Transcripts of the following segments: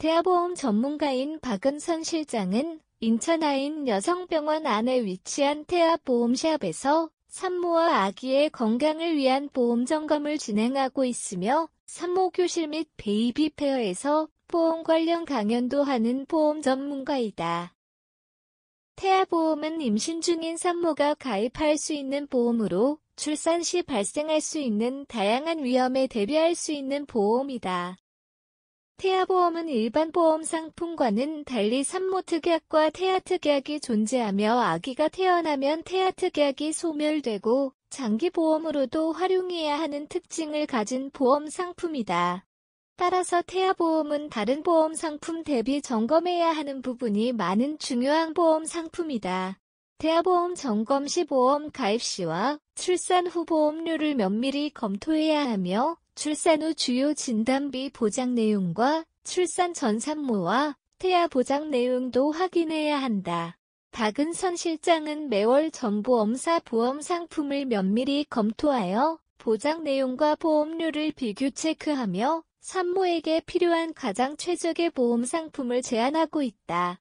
태아보험 전문가인 박은선 실장은 인천아인 여성병원 안에 위치한 태아보험샵에서 산모와 아기의 건강을 위한 보험 점검을 진행하고 있으며 산모교실 및 베이비 페어에서 보험 관련 강연도 하는 보험 전문가이다. 태아보험은 임신 중인 산모가 가입할 수 있는 보험으로 출산 시 발생할 수 있는 다양한 위험에 대비할 수 있는 보험이다. 태아보험은 일반 보험 상품과는 달리 산모특약과 태아특약이 존재하며 아기가 태어나면 태아특약이 소멸되고 장기보험으로도 활용해야 하는 특징을 가진 보험 상품이다. 따라서 태아보험은 다른 보험 상품 대비 점검해야 하는 부분이 많은 중요한 보험 상품이다. 태아보험 점검 시 보험 가입 시와 출산 후 보험료를 면밀히 검토해야 하며 출산 후 주요 진단비 보장 내용과 출산 전 산모와 태아 보장 내용도 확인해야 한다. 박은선 실장은 매월 전보 엄사 보험 상품을 면밀히 검토하여 보장 내용과 보험료를 비교 체크하며 산모에게 필요한 가장 최적의 보험 상품을 제안하고 있다.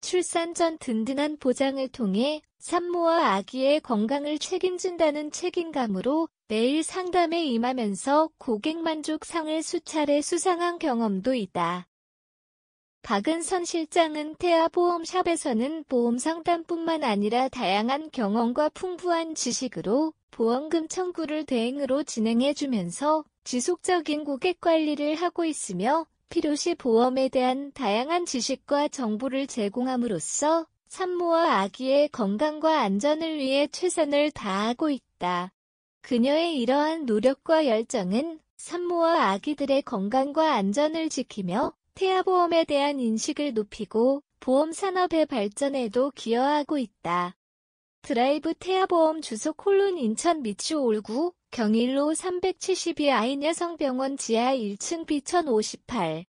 출산 전 든든한 보장을 통해 산모와 아기의 건강을 책임진다는 책임감으로 매일 상담에 임하면서 고객 만족상을 수차례 수상한 경험도 있다. 박은선 실장은 태아보험샵에서는 보험 상담뿐만 아니라 다양한 경험과 풍부한 지식으로 보험금 청구를 대행으로 진행해주면서 지속적인 고객 관리를 하고 있으며 필요시 보험에 대한 다양한 지식과 정보를 제공함으로써 산모와 아기의 건강과 안전을 위해 최선을 다하고 있다. 그녀의 이러한 노력과 열정은 산모와 아기들의 건강과 안전을 지키며 태아보험에 대한 인식을 높이고 보험산업의 발전에도 기여하고 있다. 드라이브 태아보험 주소 콜론 인천 미추 올구 경일로 372아이여성병원 지하 1층 B1058